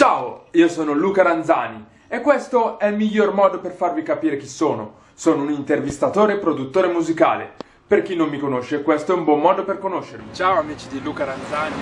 Ciao, io sono Luca Ranzani e questo è il miglior modo per farvi capire chi sono. Sono un intervistatore e produttore musicale. Per chi non mi conosce, questo è un buon modo per conoscermi. Ciao amici di Luca Ranzani.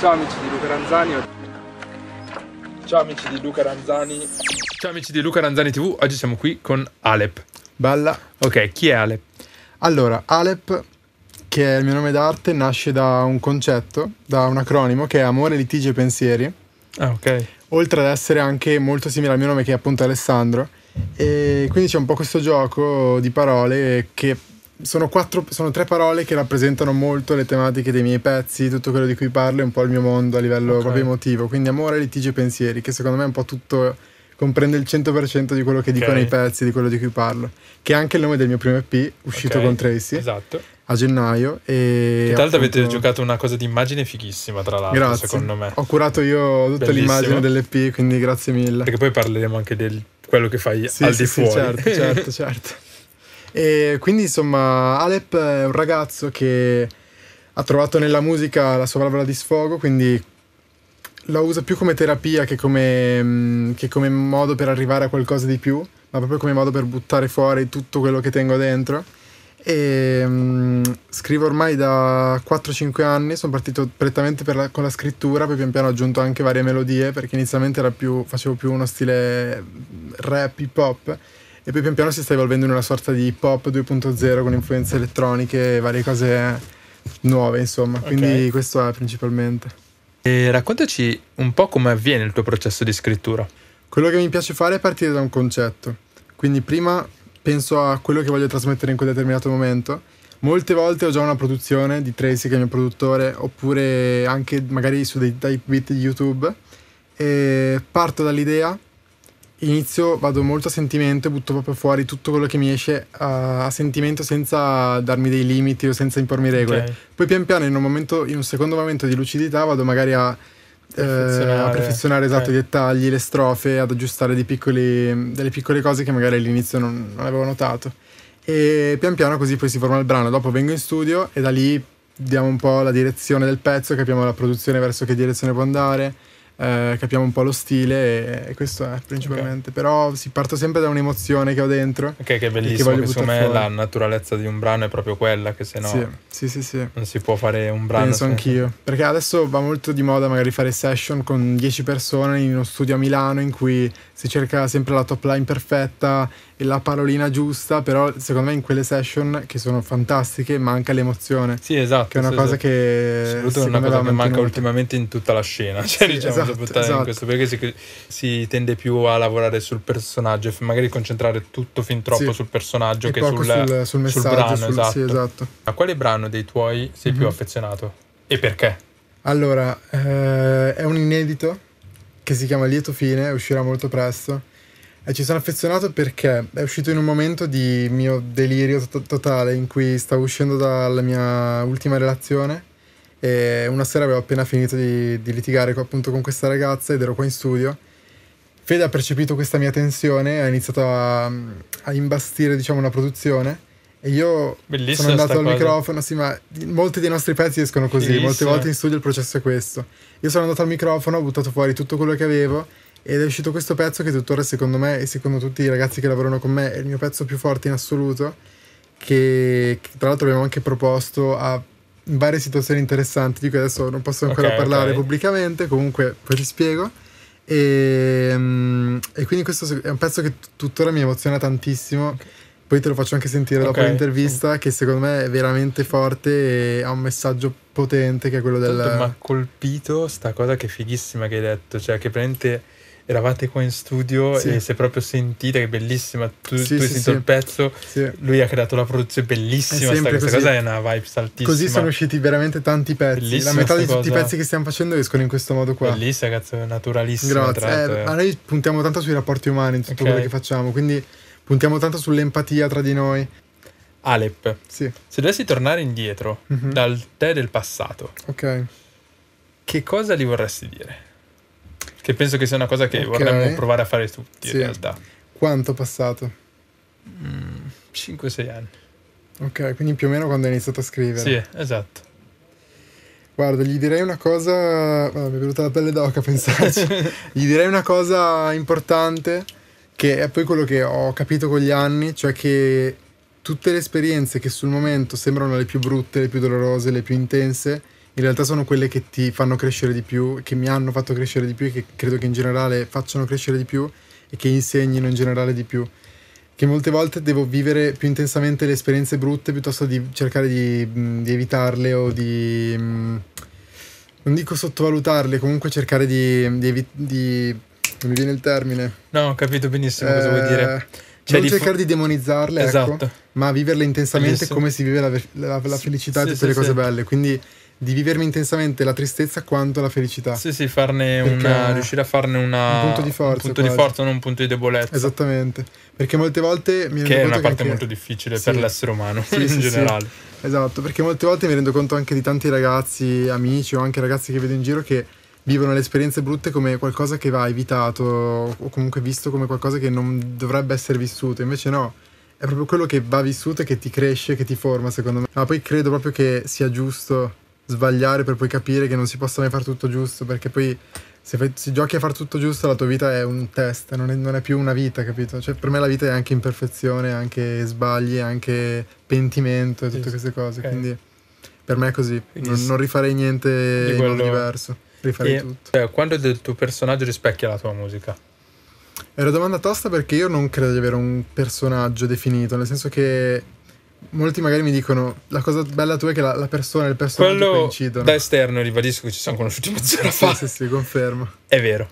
Ciao amici di Luca Ranzani. Ciao amici di Luca Ranzani. Ciao amici di Luca Ranzani TV, oggi siamo qui con Alep. Bella. Ok, chi è Alep? Allora, Alep, che è il mio nome d'arte, nasce da un concetto, da un acronimo che è amore, litigi e pensieri Ah, ok. Oltre ad essere anche molto simile al mio nome, che è appunto Alessandro. E quindi c'è un po' questo gioco di parole che sono, quattro, sono, tre parole che rappresentano molto le tematiche dei miei pezzi, tutto quello di cui parlo è un po' il mio mondo a livello okay. proprio emotivo, quindi amore, litigio e pensieri, che secondo me è un po' tutto comprende il 100% di quello che dico okay. nei pezzi, di quello di cui parlo, che è anche il nome del mio primo EP uscito okay. con Tracy. Esatto. A gennaio e. Che tra l'altro appunto... avete giocato una cosa di immagine fighissima, tra l'altro, grazie. secondo me. Ho curato io tutta Bellissimo. l'immagine dell'EP, quindi grazie mille. Perché poi parleremo anche di quello che fai sì, al sì, di fuori. Sì, certo, certo, certo. E quindi insomma, Alep è un ragazzo che ha trovato nella musica la sua valvola di sfogo, quindi la uso più come terapia che come, mm, che come modo per arrivare a qualcosa di più, ma proprio come modo per buttare fuori tutto quello che tengo dentro. E, um, scrivo ormai da 4-5 anni, sono partito prettamente la, con la scrittura, poi pian piano ho aggiunto anche varie melodie perché inizialmente più, facevo più uno stile mm, rap hip hop e poi pian piano si sta evolvendo in una sorta di hip hop 2.0 con influenze elettroniche e varie cose nuove insomma, quindi okay. questo è principalmente. E raccontaci un po' come avviene il tuo processo di scrittura. Quello che mi piace fare è partire da un concetto, quindi prima penso a quello che voglio trasmettere in quel determinato momento. Molte volte ho già una produzione di Tracy che è il mio produttore, oppure anche magari su dei type beat di YouTube, e parto dall'idea inizio, vado molto a sentimento e butto proprio fuori tutto quello che mi esce a, a sentimento senza darmi dei limiti o senza impormi regole. Okay. Poi pian piano in un, momento, in un secondo momento di lucidità vado magari a perfezionare, eh, a perfezionare esatto okay. i dettagli, le strofe, ad aggiustare piccoli, delle piccole cose che magari all'inizio non, non avevo notato. E pian piano così poi si forma il brano. Dopo vengo in studio e da lì diamo un po' la direzione del pezzo, capiamo la produzione verso che direzione può andare eh, capiamo un po' lo stile e, questo è principalmente. Okay. Però si parte sempre da un'emozione che ho dentro. Ok, che è bellissimo, che, secondo me fuori. la naturalezza di un brano è proprio quella, che se no sì, sì, sì, sì. non si può fare un brano. Penso senza... anch'io, perché adesso va molto di moda magari fare session con 10 persone in uno studio a Milano in cui si cerca sempre la top line perfetta e la parolina giusta, però secondo me in quelle session che sono fantastiche manca l'emozione. Sì, esatto. Che è una sì, cosa esatto. che... Assoluto, è una cosa che manca ultimamente in tutta la scena. Cioè, sì, diciamo, esatto buttare esatto. in questo perché si, si, tende più a lavorare sul personaggio e magari concentrare tutto fin troppo sì. sul personaggio e che sul, sul, sul, messaggio, sul brano. Sul, esatto. Sì, esatto. esatto. A quale brano dei tuoi sei mm-hmm. più mhm. affezionato e perché? Allora, eh, è un inedito che si chiama Lieto Fine, uscirà molto presto. E ci sono affezionato perché è uscito in un momento di mio delirio to- totale in cui stavo uscendo dalla mia ultima relazione e una sera avevo appena finito di, di litigare appunto con questa ragazza ed ero qua in studio. Fede ha percepito questa mia tensione, ha iniziato a, a imbastire diciamo una produzione e io Bellissima sono andato al cosa. microfono, sì ma molti dei nostri pezzi escono così, Bellissima. molte volte in studio il processo è questo. Io sono andato al microfono, ho buttato fuori tutto quello che avevo ed è uscito questo pezzo che tuttora secondo me e secondo tutti i ragazzi che lavorano con me è il mio pezzo più forte in assoluto che, che tra l'altro abbiamo anche proposto a varie situazioni interessanti di cui adesso non posso ancora okay, parlare okay. pubblicamente, comunque poi ti spiego. E, ehm, e, quindi questo è un pezzo che tuttora mi emoziona tantissimo. Okay. Poi te lo faccio anche sentire dopo l'intervista, che secondo me è veramente forte e ha un messaggio potente che è quello Tutto del... Mi ha colpito sta cosa che è fighissima che hai detto, cioè che praticamente eravate qua in studio sì. e si è proprio sentita, che è bellissima, tu, sì, tu sì, hai sentito il pezzo, sì. lui ha creato la produzione, bellissima, sta, questa cosa è una vibe altissima. Così sono usciti veramente tanti pezzi, bellissima la metà di tutti i pezzi che stiamo facendo escono in questo modo qua. Bellissima, cazzo, naturalissima. Grazie, eh, eh, ma noi puntiamo tanto sui rapporti umani in tutto okay. quello che facciamo, quindi puntiamo tanto sull'empatia tra di noi. Alep, sì. se dovessi tornare indietro mm-hmm. dal te del passato, okay. che cosa gli vorresti dire? Che penso che sia una cosa che okay. vorremmo provare a fare tutti sì. in realtà. Quanto è passato? Mm, 5-6 anni. Ok, quindi più o meno quando hai iniziato a scrivere. Sì, esatto. Guarda, gli direi una cosa. Guarda, mi è venuta la pelle d'oca a pensarci. gli direi una cosa importante, che è poi quello che ho capito con gli anni, cioè che tutte le esperienze che sul momento sembrano le più brutte, le più dolorose, le più intense, in realtà sono quelle che ti fanno crescere di più, che mi hanno fatto crescere di più e che credo che in generale facciano crescere di più e che insegnino in generale di più. Che molte volte devo vivere più intensamente le esperienze brutte piuttosto di cercare di, di evitarle o di... non dico sottovalutarle, comunque cercare di... di, di non mi viene il termine. No, ho capito benissimo eh, cosa vuoi dire. Eh, cioè, non cercare di demonizzarle, ecco, esatto. ecco, ma viverle intensamente Bellissimo. come si vive la, la, la felicità sì, e tutte sì, le cose sì. belle. Quindi di vivermi intensamente la tristezza quanto la felicità. Sì, sì, farne una, riuscire a farne una, un punto, di forza, un punto di forza, non un punto di debolezza. Esattamente. Perché molte volte mi che è una parte anche... molto difficile sì. per l'essere umano sì, in sì, generale. Esatto, perché molte volte mi rendo conto anche di tanti ragazzi, amici o anche ragazzi che vedo in giro che vivono le esperienze brutte come qualcosa che va evitato o comunque visto come qualcosa che non dovrebbe essere vissuto, invece no, è proprio quello che va vissuto e che ti cresce, che ti forma secondo me. Ma poi credo proprio che sia giusto sbagliare per poi capire che non si possa mai fare tutto giusto, perché poi se, fai, se giochi a fare tutto giusto la tua vita è un test, non è, non è, più una vita, capito? Cioè per me la vita è anche imperfezione, anche sbagli, anche pentimento e tutte queste cose, okay. quindi per me è così, non, non, rifarei niente di quello... diverso, rifarei e, tutto. Cioè, quanto del tuo personaggio rispecchia la tua musica? È una domanda tosta perché io non credo di avere un personaggio definito, nel senso che molti magari mi dicono la cosa bella tua è che la, la persona e il personaggio Quello coincidono. da esterno ribadisco che ci siamo conosciuti mezz'ora fa. Sì, sì, sì, confermo. È vero.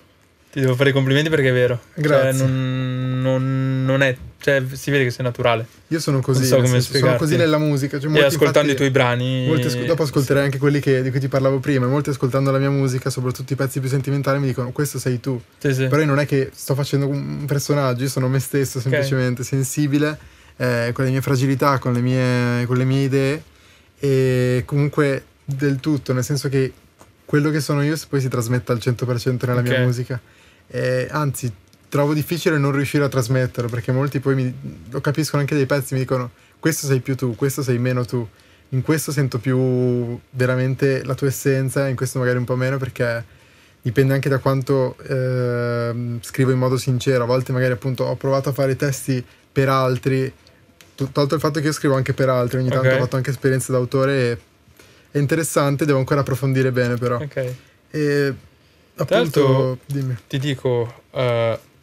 Ti devo fare i complimenti perché è vero. Cioè, Grazie. Cioè, non, non, non, è... Cioè, si vede che sei naturale. Io sono così. So come senso, sono così nella musica. Cioè, molti, e ascoltando infatti, i tuoi brani... Asco- dopo ascolterai sì. anche quelli che, di cui ti parlavo prima. Molti ascoltando la mia musica, soprattutto i pezzi più sentimentali, mi dicono questo sei tu. Sì, sì. Però io non è che sto facendo un personaggio, io sono me stesso semplicemente, okay. sensibile eh, con le mie fragilità, con le mie, con le mie idee e comunque del tutto, nel senso che quello che sono io poi si trasmetta al 100% nella okay. mia musica. E, anzi, trovo difficile non riuscire a trasmetterlo perché molti poi mi, lo capiscono anche dei pezzi, mi dicono questo sei più tu, questo sei meno tu, in questo sento più veramente la tua essenza, in questo magari un po' meno perché dipende anche da quanto eh, scrivo in modo sincero, a volte magari appunto ho provato a fare testi per altri tolto il fatto che io scrivo anche per altri, ogni tanto okay. ho fatto anche esperienze d'autore e è interessante, devo ancora approfondire bene però. Ok. E appunto, dimmi. Ti dico, uh,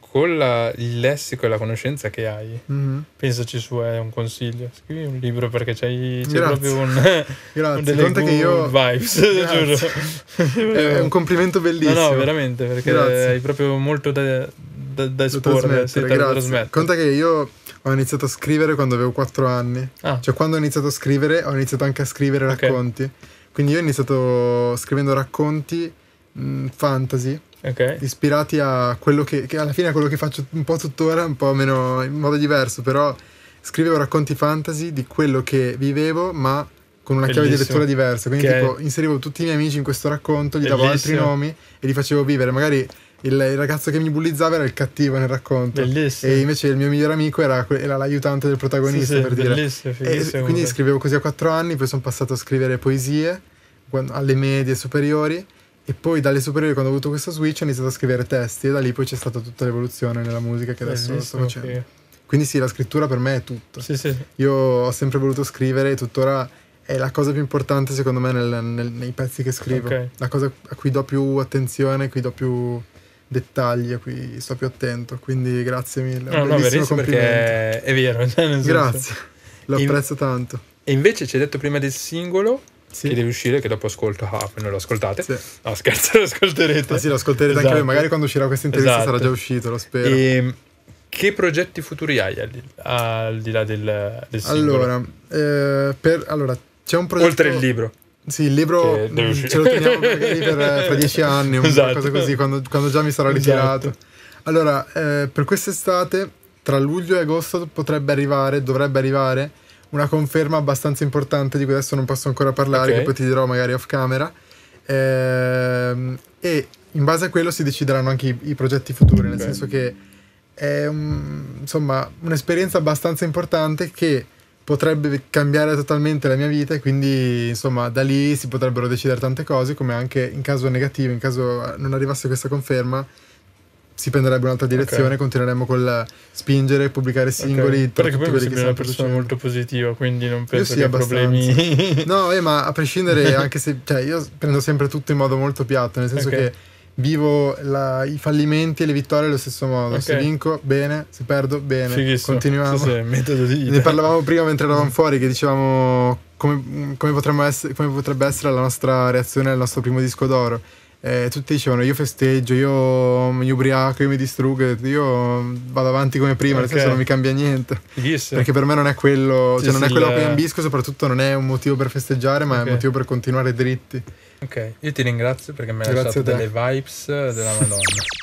con la, il lessico e la conoscenza che hai, mm-hmm. pensaci su, è un consiglio. Scrivi un libro perché c'hai, c'è proprio un, Grazie. un delle Conta good che io... vibes, giuro. è, un complimento bellissimo. No, no, veramente, perché Grazie. hai proprio molto da, da, da esporre, da trasmettere. Conta che io ho iniziato a scrivere quando avevo 4 anni. Ah. Cioè, quando ho iniziato a scrivere, ho iniziato anche a scrivere okay. racconti. Quindi io ho iniziato scrivendo racconti mh, mm, fantasy. Okay. Ispirati a quello che, che alla fine è quello che faccio un po' tuttora, un po' meno in modo diverso, però scrivevo racconti fantasy di quello che vivevo, ma con una Bellissimo. chiave di lettura diversa. Quindi, okay. tipo, inserivo tutti i miei amici in questo racconto, gli Bellissimo. davo altri nomi e li facevo vivere. Magari il, il, ragazzo che mi bullizzava era il cattivo nel racconto. Bellissimo. E invece il mio migliore amico era, era l'aiutante del protagonista, sì, per sì, dire. Bellissimo, fighissimo. E quindi scrivevo così a quattro anni, poi sono passato a scrivere poesie alle medie superiori. E poi dalle superiori, quando ho avuto questo switch, ho iniziato a scrivere testi e da lì poi c'è stata tutta l'evoluzione nella musica che adesso sto facendo. Figa. Quindi sì, la scrittura per me è tutto. Sì, sì. Io ho sempre voluto scrivere e tuttora è la cosa più importante secondo me nel, nel, nei pezzi che scrivo. Okay. La cosa a cui do più attenzione, a cui do più dettagli a cui sto più attento. Quindi grazie mille. No, no, verissimo perché è vero. grazie, lo apprezzo tanto. E invece ci hai detto prima del singolo sì. che deve uscire, che dopo ascolto ah, non lo ascoltate. Sì. No, scherzo, lo ascolterete. Ma ah, sì, lo ascolterete esatto. anche voi. Esatto. Magari quando uscirà questa intervista esatto. sarà già esatto. uscito, lo spero. E mm, che progetti futuri hai al di, al di là del, del singolo? Allora, eh, per, allora, c'è un progetto... Oltre il libro. Sì, il libro mm, ce lo teniamo magari per, per eh, dieci anni, un esatto. qualcosa così, quando, quando, già mi sarò esatto. ritirato. Esatto. Allora, eh, per quest'estate, tra luglio e agosto potrebbe arrivare, dovrebbe arrivare, una conferma abbastanza importante di cui adesso non posso ancora parlare, okay. che poi ti dirò magari off camera. Eh, e in base a quello si decideranno anche i, i progetti futuri, nel Beh. senso che è un, insomma, un'esperienza abbastanza importante che potrebbe cambiare totalmente la mia vita e quindi insomma da lì si potrebbero decidere tante cose come anche in caso negativo, in caso non arrivasse questa conferma si prenderebbe un'altra direzione, okay. continueremo col spingere, pubblicare singoli. Okay. Perché poi mi sembri una persona molto positiva, quindi non penso io sì, che problemi. no, eh, ma a prescindere, anche se cioè, io prendo sempre tutto in modo molto piatto, nel senso okay. che vivo la, i fallimenti e le vittorie allo stesso modo. Okay. Se vinco, bene, se perdo, bene. Fighissimo. Continuiamo. Sì, sì, ne parlavamo prima mentre eravamo fuori che dicevamo come, come, essere, come, potrebbe essere la nostra reazione al nostro primo disco d'oro. Eh, tutti dicevano io festeggio, io mi ubriaco, io mi distruggo, io vado avanti come prima, okay. nel senso non mi cambia niente. Fighissimo. Perché per me non è quello, sì, cioè non è quello che eh. ambisco, soprattutto non è un motivo per festeggiare, ma okay. è un motivo per continuare dritti. Ok, io ti ringrazio perché mi hai Grazie lasciato delle vibes della Madonna.